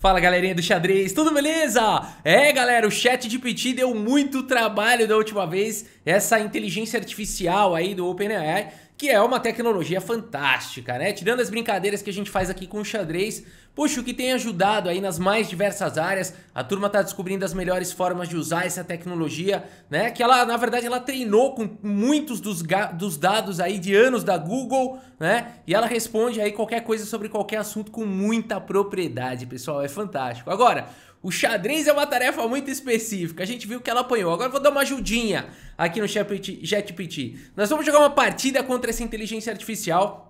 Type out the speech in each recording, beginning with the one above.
Fala galerinha do xadrez, tudo beleza? É galera, o chat de PT deu muito trabalho da última vez, essa inteligência artificial aí do OpenAI, que é uma tecnologia fantástica, né? Tirando as brincadeiras que a gente faz aqui com o xadrez, Puxa, o que tem ajudado aí nas mais diversas áreas, a turma está descobrindo as melhores formas de usar essa tecnologia, né? Que ela, na verdade, ela treinou com muitos dos, dos dados aí de anos da Google, né? E ela responde aí qualquer coisa sobre qualquer assunto com muita propriedade, pessoal, é fantástico. Agora, o xadrez é uma tarefa muito específica. A gente viu que ela apanhou. Agora vou dar uma ajudinha aqui no ChatGPT. Nós vamos jogar uma partida contra essa inteligência artificial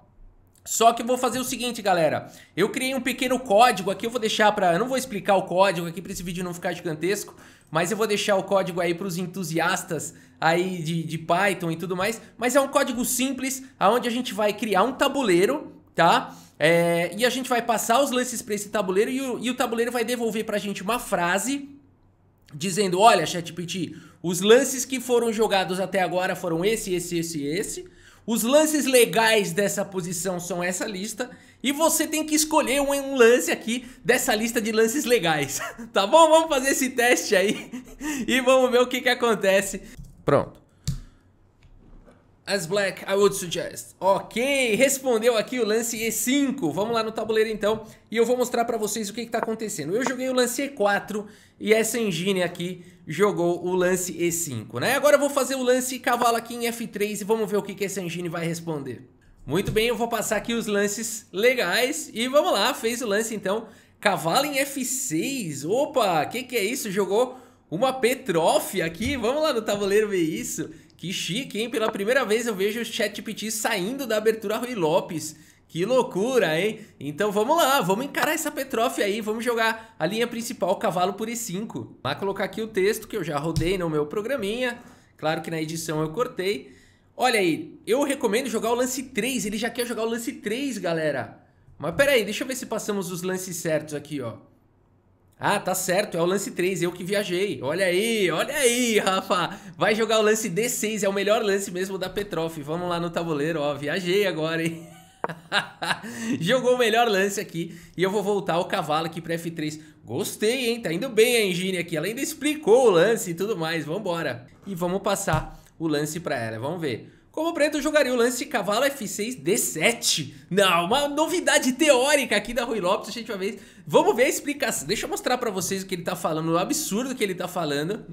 só que eu vou fazer o seguinte, galera. Eu criei um pequeno código aqui, eu vou deixar para, eu não vou explicar o código aqui para esse vídeo não ficar gigantesco, mas eu vou deixar o código aí para os entusiastas aí de, de Python e tudo mais. Mas é um código simples, aonde a gente vai criar um tabuleiro, tá? É, e a gente vai passar os lances para esse tabuleiro e o, e o tabuleiro vai devolver para a gente uma frase dizendo: olha, ChatGPT, os lances que foram jogados até agora foram esse, esse, esse, esse. Os lances legais dessa posição são essa lista. E você tem que escolher um, lance aqui dessa lista de lances legais. tá bom? Vamos fazer esse teste aí e vamos ver o que, que acontece. Pronto. As black, I would suggest. Ok, respondeu aqui o lance E5. Vamos lá no tabuleiro então e eu vou mostrar pra vocês o que está acontecendo. Eu joguei o lance E4 e essa engine aqui jogou o lance E5, né? Agora eu vou fazer o lance cavalo aqui em F3 e vamos ver o que, que essa engine vai responder. Muito bem, eu vou passar aqui os lances legais e vamos lá, fez o lance então. Cavalo em F6, opa, o que, que é isso? Jogou uma Petrof aqui, vamos lá no tabuleiro ver isso. Que chique, hein? Pela primeira vez eu vejo o ChatGPT saindo da abertura Rui Lopes. Que loucura, hein? Então vamos lá, vamos encarar essa Petrof aí, vamos jogar a linha principal cavalo por E5. Vou colocar aqui o texto que eu já rodei no meu programinha. Claro que na edição eu cortei. Olha aí, eu recomendo jogar o lance 3, ele já quer jogar o lance 3, galera. Mas pera aí, deixa eu ver se passamos os lances certos aqui, ó. Ah, tá certo, é o lance 3, eu que viajei. Olha aí, olha aí, Rafa. Vai jogar o lance D6, é o melhor lance mesmo da Petrof. Vamos lá no tabuleiro, ó, viajei agora, hein? Jogou o melhor lance aqui e eu vou voltar o cavalo aqui para F3. Gostei, hein? Tá indo bem a engine aqui. Ela ainda explicou o lance e tudo mais. Vambora. E vamos passar o lance para ela. Vamos ver. Como preto, jogaria o lance de cavalo F6 D7. Não, uma novidade teórica aqui da Rui Lopes, a gente vai ver. Vamos ver a explicação. Deixa eu mostrar pra vocês o que ele tá falando, o absurdo que ele tá falando.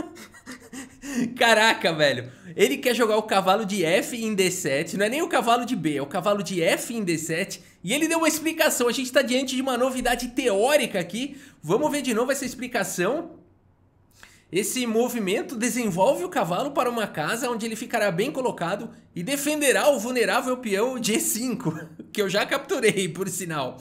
Caraca, velho. Ele quer jogar o cavalo de F em D7. Não é nem o cavalo de B, é o cavalo de F em D7. E ele deu uma explicação. A gente tá diante de uma novidade teórica aqui. Vamos ver de novo essa explicação. Esse movimento desenvolve o cavalo para uma casa onde ele ficará bem colocado e defenderá o vulnerável peão G5, que eu já capturei, por sinal.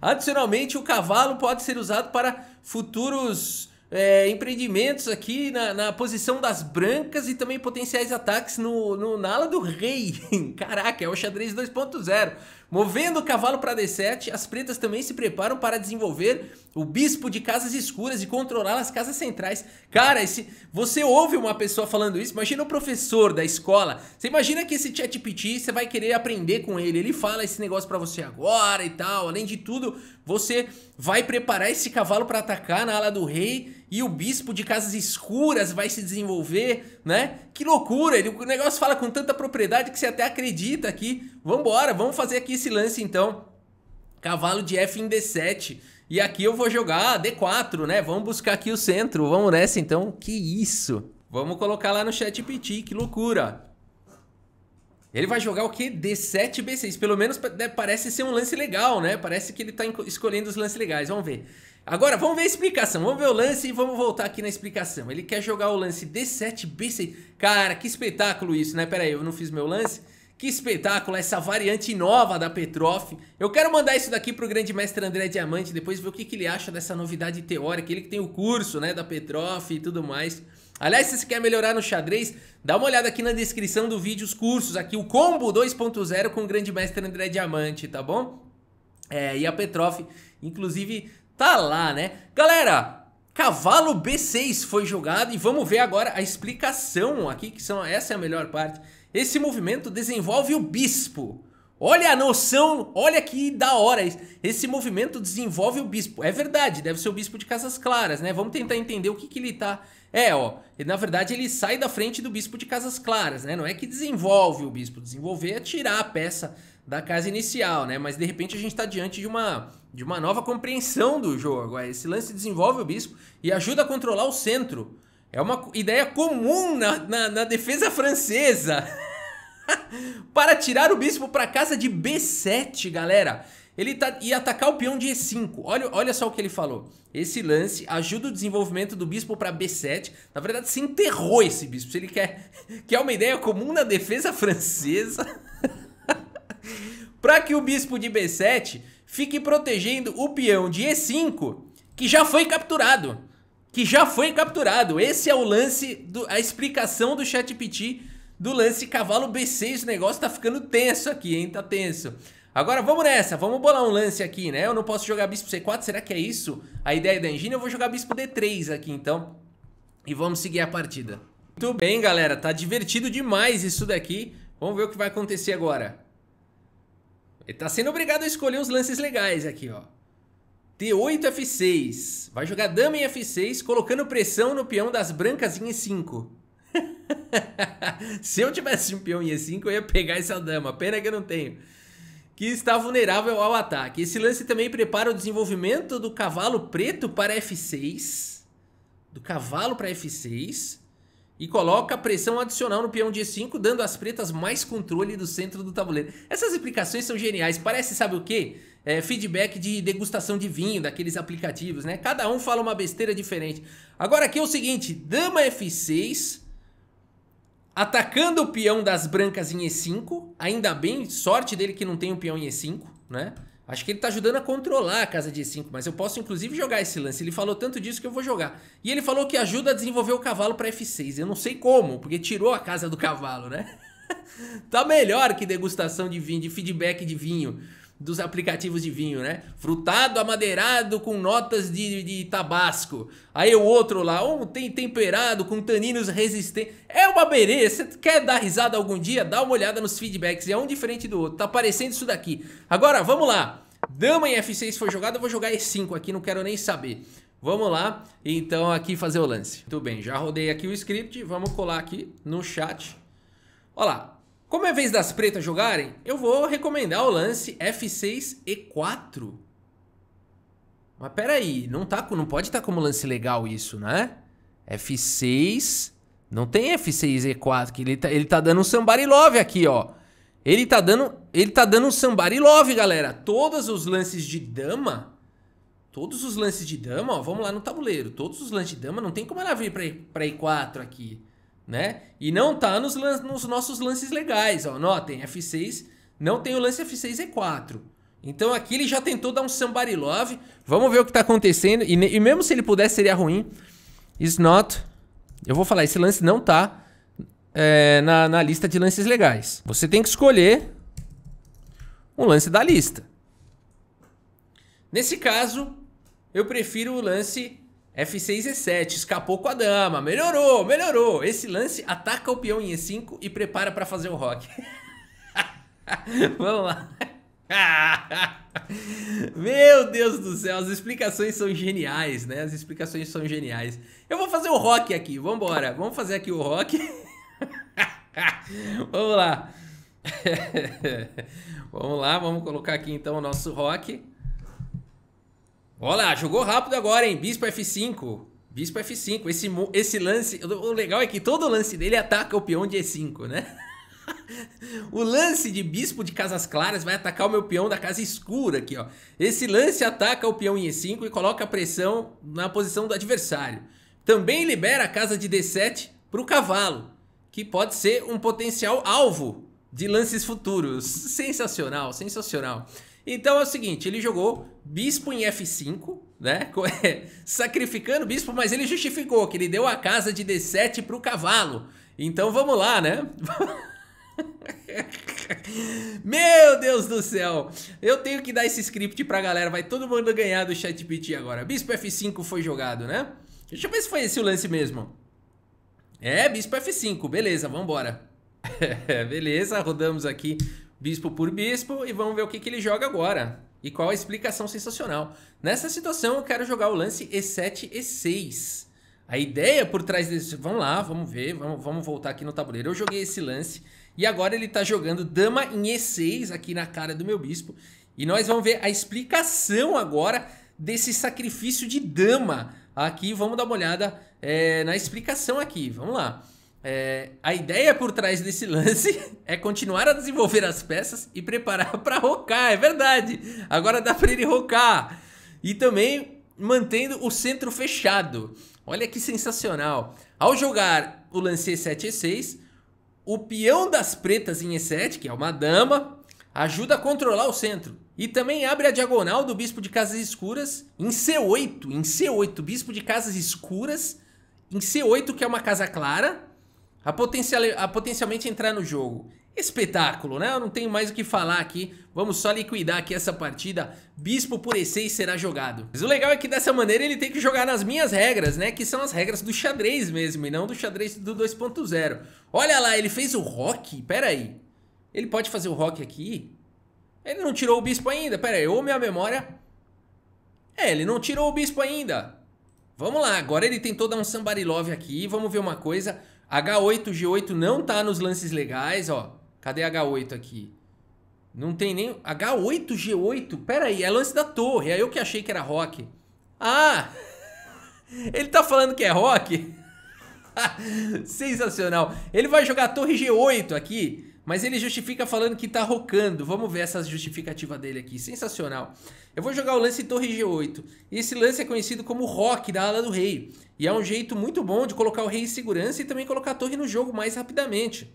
Adicionalmente, o cavalo pode ser usado para futuros é, empreendimentos aqui na, na, posição das brancas e também potenciais ataques no, no Nala do Rei. Caraca, é o xadrez 2.0. Movendo o cavalo para D7, as pretas também se preparam para desenvolver o bispo de casas escuras e controlar as casas centrais. Cara, esse, você ouve uma pessoa falando isso, imagina o professor da escola. Você imagina que esse chat você vai querer aprender com ele. Ele fala esse negócio para você agora e tal. Além de tudo, você vai preparar esse cavalo para atacar na ala do rei e o bispo de casas escuras vai se desenvolver, né? Que loucura! Ele, o negócio fala com tanta propriedade que você até acredita aqui. Vambora, vamos fazer aqui esse lance então. Cavalo de F em D7. E aqui eu vou jogar D4, né? Vamos buscar aqui o centro. Vamos nessa então. Que isso! Vamos colocar lá no chat PT, que loucura! Ele vai jogar o que? D7 B6. Pelo menos né, parece ser um lance legal, né? Parece que ele tá escolhendo os lances legais. Vamos ver. Agora, vamos ver a explicação. Vamos ver o lance e vamos voltar aqui na explicação. Ele quer jogar o lance D7, B6. Cara, que espetáculo isso, né? Pera aí, eu não fiz meu lance. Que espetáculo, essa variante nova da Petroff. Eu quero mandar isso daqui pro grande mestre André Diamante, depois ver o que, que ele acha dessa novidade teórica. Ele que tem o curso, né, da Petroff e tudo mais. Aliás, se você quer melhorar no xadrez, dá uma olhada aqui na descrição do vídeo os cursos, aqui o combo 2.0 com o grande mestre André Diamante, tá bom? É, e a Petroff, inclusive, tá lá, né? Galera, cavalo B6 foi jogado e vamos ver agora a explicação aqui, que são essa é a melhor parte. Esse movimento desenvolve o bispo. Olha a noção, olha que da hora Esse movimento desenvolve o bispo É verdade, deve ser o bispo de Casas Claras, né? Vamos tentar entender o que, que ele tá É, ó, ele, na verdade ele sai da frente do bispo de Casas Claras, né? Não é que desenvolve o bispo Desenvolver é tirar a peça da casa inicial, né? Mas de repente a gente está diante de uma, de uma nova compreensão do jogo. Esse lance desenvolve o bispo e ajuda a controlar o centro. É uma ideia comum na, na, na defesa francesa. para tirar o bispo para casa de B7, galera. Ele tá, ia atacar o peão de E5. Olha, olha só o que ele falou. Esse lance ajuda o desenvolvimento do bispo para B7. Na verdade, se enterrou esse bispo. Se ele quer. Que é uma ideia comum na defesa francesa. para que o bispo de B7 fique protegendo o peão de E5, que já foi capturado. Que já foi capturado. Esse é o lance, do, a explicação do chat PT do lance cavalo B6. O negócio tá ficando tenso aqui, hein? Tá tenso. Agora vamos nessa, vamos bolar um lance aqui, né? Eu não posso jogar bispo C4, será que é isso? A ideia da engine, eu vou jogar bispo D3 aqui então. E vamos seguir a partida. Muito bem, galera, tá divertido demais isso daqui. Vamos ver o que vai acontecer agora. Ele tá sendo obrigado a escolher os lances legais aqui, ó. T8 F6. Vai jogar dama em F6, colocando pressão no peão das brancas em E5. Se eu tivesse um peão em E5, eu ia pegar essa dama. Pena que eu não tenho. Que está vulnerável ao ataque. Esse lance também prepara o desenvolvimento do cavalo preto para F6. Do cavalo para F6. E coloca pressão adicional no peão D5, dando às pretas mais controle do centro do tabuleiro. Essas explicações são geniais. Parece, sabe o quê? É, feedback de degustação de vinho, daqueles aplicativos, né? Cada um fala uma besteira diferente. Agora aqui é o seguinte, dama F6, atacando o peão das brancas em E5. Ainda bem, sorte dele que não tem o um peão em E5, né? Acho que ele tá ajudando a controlar a casa de E5, mas eu posso inclusive jogar esse lance. Ele falou tanto disso que eu vou jogar. E ele falou que ajuda a desenvolver o cavalo para F6. Eu não sei como, porque tirou a casa do cavalo, né? tá melhor que degustação de vinho, de feedback de vinho dos aplicativos de vinho, né? Frutado, amadeirado, com notas de, de tabasco. Aí o outro lá, um tem temperado, com taninos resistentes. É uma beleza. Você quer dar risada algum dia? Dá uma olhada nos feedbacks. É um diferente do outro. Tá parecendo isso daqui. Agora, vamos lá. Dama em F6 foi jogada, eu vou jogar E5 aqui, não quero nem saber. Vamos lá, então aqui fazer o lance. Tudo bem, já rodei aqui o script, vamos colar aqui no chat. Olha lá, como é vez das pretas jogarem, eu vou recomendar o lance F6 E4. Mas peraí, não, tá, não pode estar tá como lance legal isso, né? F6... Não tem F6 E4, que ele tá, ele tá dando um somebody love aqui, ó. Ele tá dando, ele tá dando um somebody love, galera. Todos os lances de dama... Todos os lances de dama, ó, vamos lá no tabuleiro. Todos os lances de dama, não tem como ela vir pra, pra E4 aqui né? E não tá nos, nos nossos lances legais, ó. Notem, F6 não tem o lance F6 E4. Então aqui ele já tentou dar um somebody love. Vamos ver o que tá acontecendo. E, e mesmo se ele pudesse, seria ruim. Is not. Eu vou falar, esse lance não tá é, na, na lista de lances legais. Você tem que escolher um lance da lista. Nesse caso, eu prefiro o lance F6 E7, é escapou com a dama, melhorou, melhorou. Esse lance ataca o peão em E5 e prepara para fazer o rock. Vamos lá. Meu Deus do céu, as explicações são geniais, né? As explicações são geniais. Eu vou fazer o rock aqui, vambora. Vamos fazer aqui o rock. vamos lá. vamos lá, vamos colocar aqui então o nosso rock. Olha lá, jogou rápido agora, hein? Bispo F5. Bispo F5. Esse, esse lance. O legal é que todo lance dele ataca o peão de E5, né? o lance de bispo de casas claras vai atacar o meu peão da casa escura aqui, ó. Esse lance ataca o peão em E5 e coloca a pressão na posição do adversário. Também libera a casa de D7 para o cavalo, que pode ser um potencial alvo de lances futuros. Sensacional, sensacional. Então é o seguinte, ele jogou bispo em F5, né? Sacrificando o bispo, mas ele justificou que ele deu a casa de D7 pro cavalo. Então vamos lá, né? Meu Deus do céu! Eu tenho que dar esse script pra galera, vai todo mundo ganhar do ChatGPT agora. Bispo F5 foi jogado, né? Deixa eu ver se foi esse o lance mesmo. É, bispo F5, beleza, vambora. beleza, rodamos aqui bispo por bispo, e vamos ver o que, que ele joga agora. E qual a explicação sensacional. Nessa situação, eu quero jogar o lance E7, E6. A ideia por trás desse... Vamos lá, vamos ver, vamos, vamos voltar aqui no tabuleiro. Eu joguei esse lance e agora ele tá jogando dama em E6 aqui na cara do meu bispo. E nós vamos ver a explicação agora desse sacrifício de dama aqui. Vamos dar uma olhada é, na explicação aqui, vamos lá. É, a ideia por trás desse lance é continuar a desenvolver as peças e preparar para rocar, é verdade. Agora dá para ele rocar. E também mantendo o centro fechado. Olha que sensacional. Ao jogar o lance E7 E6, o peão das pretas em E7, que é uma dama, ajuda a controlar o centro. E também abre a diagonal do bispo de casas escuras em C8, em C8, bispo de casas escuras em C8, que é uma casa clara, a, potencial, a potencialmente entrar no jogo. Espetáculo, né? Eu não tenho mais o que falar aqui. Vamos só liquidar aqui essa partida. Bispo por E6 será jogado. Mas o legal é que dessa maneira ele tem que jogar nas minhas regras, né? Que são as regras do xadrez mesmo e não do xadrez do 2.0. Olha lá, ele fez o rock? Pera aí. Ele pode fazer o rock aqui? Ele não tirou o bispo ainda. Pera aí, ou minha memória... É, ele não tirou o bispo ainda. Vamos lá, agora ele tentou dar um sambarilove aqui. Vamos ver uma coisa... H8, G8 não tá nos lances legais, ó. Cadê H8 aqui? Não tem nem... H8, G8? Pera aí, é lance da torre. É eu que achei que era rock. Ah! Ele tá falando que é rock? Sensacional. Ele vai jogar torre G8 aqui. Mas ele justifica falando que tá rocando. Vamos ver essa justificativa dele aqui. Sensacional. Eu vou jogar o lance Torre G8. esse lance é conhecido como rock da ala do rei. E é um jeito muito bom de colocar o rei em segurança e também colocar a torre no jogo mais rapidamente.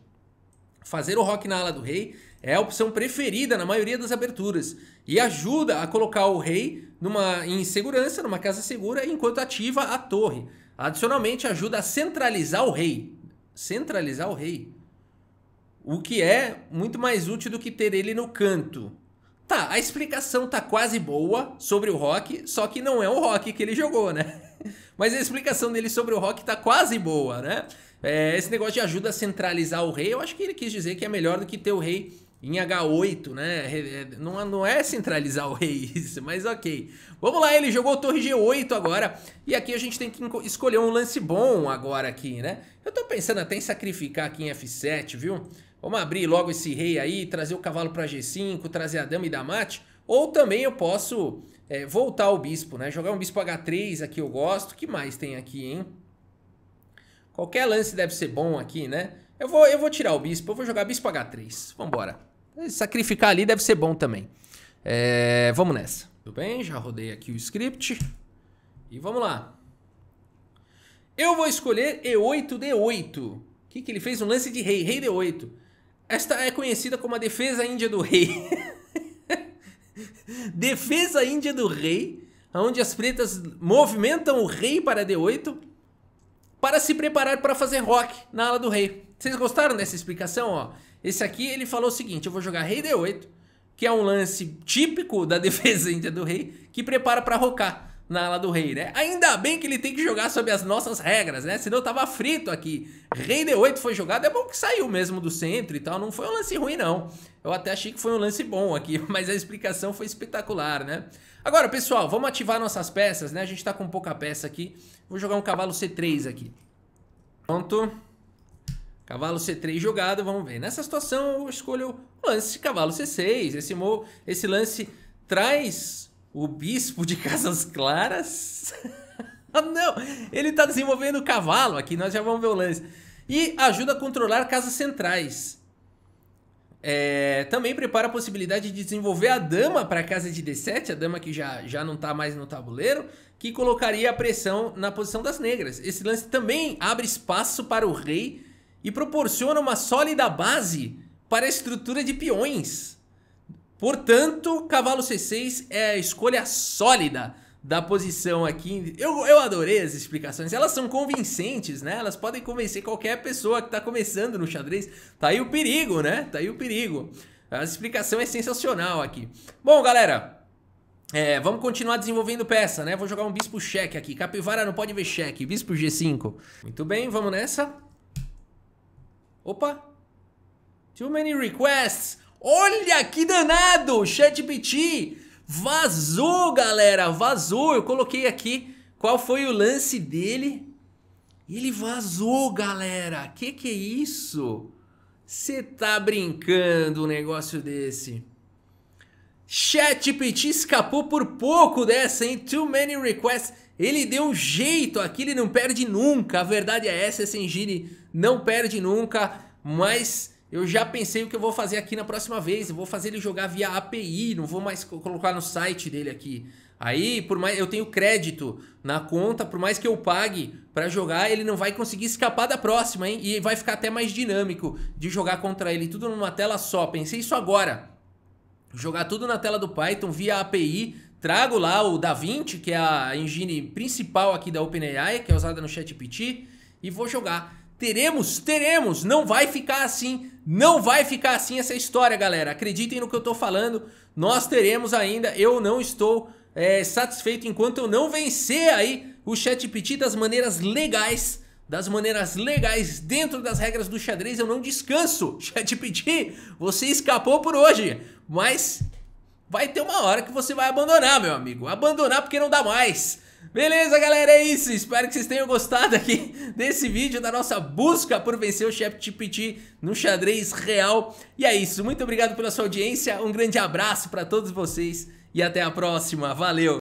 Fazer o rock na ala do rei é a opção preferida na maioria das aberturas e ajuda a colocar o rei numa em segurança, numa casa segura, enquanto ativa a torre. Adicionalmente, ajuda a centralizar o rei. Centralizar o rei. O que é muito mais útil do que ter ele no canto. Tá, a explicação tá quase boa sobre o rock, só que não é o rock que ele jogou, né? Mas a explicação dele sobre o rock tá quase boa, né? É, esse negócio de ajuda a centralizar o rei, eu acho que ele quis dizer que é melhor do que ter o rei em H8, né? É, não, não é centralizar o rei isso, mas ok. Vamos lá, ele jogou torre G8 agora. E aqui a gente tem que escolher um lance bom agora aqui, né? Eu tô pensando até em sacrificar aqui em F7, viu? Vamos abrir logo esse rei aí, trazer o cavalo para G5, trazer a dama e damate. Ou também eu posso é, voltar o bispo, né? Jogar um bispo H3 aqui eu gosto. que mais tem aqui, hein? Qualquer lance deve ser bom aqui, né? Eu vou, eu vou tirar o bispo, eu vou jogar bispo H3. Vambora. Sacrificar ali deve ser bom também. É, vamos nessa. Tudo bem, já rodei aqui o script. E vamos lá. Eu vou escolher E8, D8. O que, que ele fez? Um lance de rei, rei D8. Esta é conhecida como a Defesa Índia do Rei. Defesa Índia do Rei, onde as pretas movimentam o rei para D8 para se preparar para fazer rock na ala do rei. Vocês gostaram dessa explicação? Ó, esse aqui ele falou o seguinte: eu vou jogar rei D8, que é um lance típico da defesa índia do rei, que prepara para rocar na ala do rei, né? Ainda bem que ele tem que jogar sob as nossas regras, né? Senão eu tava frito aqui. Rei D8 foi jogado, é bom que saiu mesmo do centro e tal. Não foi um lance ruim, não. Eu até achei que foi um lance bom aqui, mas a explicação foi espetacular, né? Agora, pessoal, vamos ativar nossas peças, né? A gente tá com pouca peça aqui. Vou jogar um cavalo C3 aqui. Pronto. Cavalo C3 jogado, vamos ver. Nessa situação eu escolho o lance cavalo C6. Esse, esse lance traz o bispo de Casas Claras? Ah, não, ele está desenvolvendo o cavalo aqui, nós já vamos ver o lance. E ajuda a controlar casas centrais. É, também prepara a possibilidade de desenvolver a dama para a casa de D7, a dama que já, já não está mais no tabuleiro, que colocaria a pressão na posição das negras. Esse lance também abre espaço para o rei e proporciona uma sólida base para a estrutura de peões. Portanto, cavalo C6 é a escolha sólida da posição aqui. Eu, eu adorei as explicações, elas são convincentes, né? Elas podem convencer qualquer pessoa que está começando no xadrez. Tá aí o perigo, né? Tá aí o perigo. A explicação é sensacional aqui. Bom, galera, é, vamos continuar desenvolvendo peça, né? Vou jogar um bispo cheque aqui. Capivara não pode ver cheque, bispo G5. Muito bem, vamos nessa. Opa! Too many requests! Olha que danado! ChatGPT vazou, galera, vazou. Eu coloquei aqui qual foi o lance dele. Ele vazou, galera. Que que é isso? Você tá brincando um negócio desse? ChatGPT escapou por pouco dessa, hein? Too many requests. Ele deu um jeito aqui, ele não perde nunca. A verdade é essa, Sengiri não perde nunca. Mas eu já pensei o que eu vou fazer aqui na próxima vez. Eu vou fazer ele jogar via API, não vou mais colocar no site dele aqui. Aí, por mais eu tenho crédito na conta, por mais que eu pague para jogar, ele não vai conseguir escapar da próxima, hein? E vai ficar até mais dinâmico de jogar contra ele tudo numa tela só. Pensei isso agora. Jogar tudo na tela do Python via API, trago lá o DaVinci, que é a engine principal aqui da OpenAI, que é usada no ChatGPT, e vou jogar. Teremos, teremos, não vai ficar assim, não vai ficar assim essa história, galera. Acreditem no que eu estou falando, nós teremos ainda, eu não estou é, satisfeito enquanto eu não vencer aí o ChatGPT das maneiras legais, das maneiras legais dentro das regras do xadrez, eu não descanso. ChatGPT, você escapou por hoje, mas vai ter uma hora que você vai abandonar, meu amigo. Abandonar porque não dá mais. Beleza, galera, é isso. Espero que vocês tenham gostado aqui desse vídeo, da nossa busca por vencer o Chef Tipiti no xadrez real. E é isso. Muito obrigado pela sua audiência. Um grande abraço para todos vocês e até a próxima. Valeu!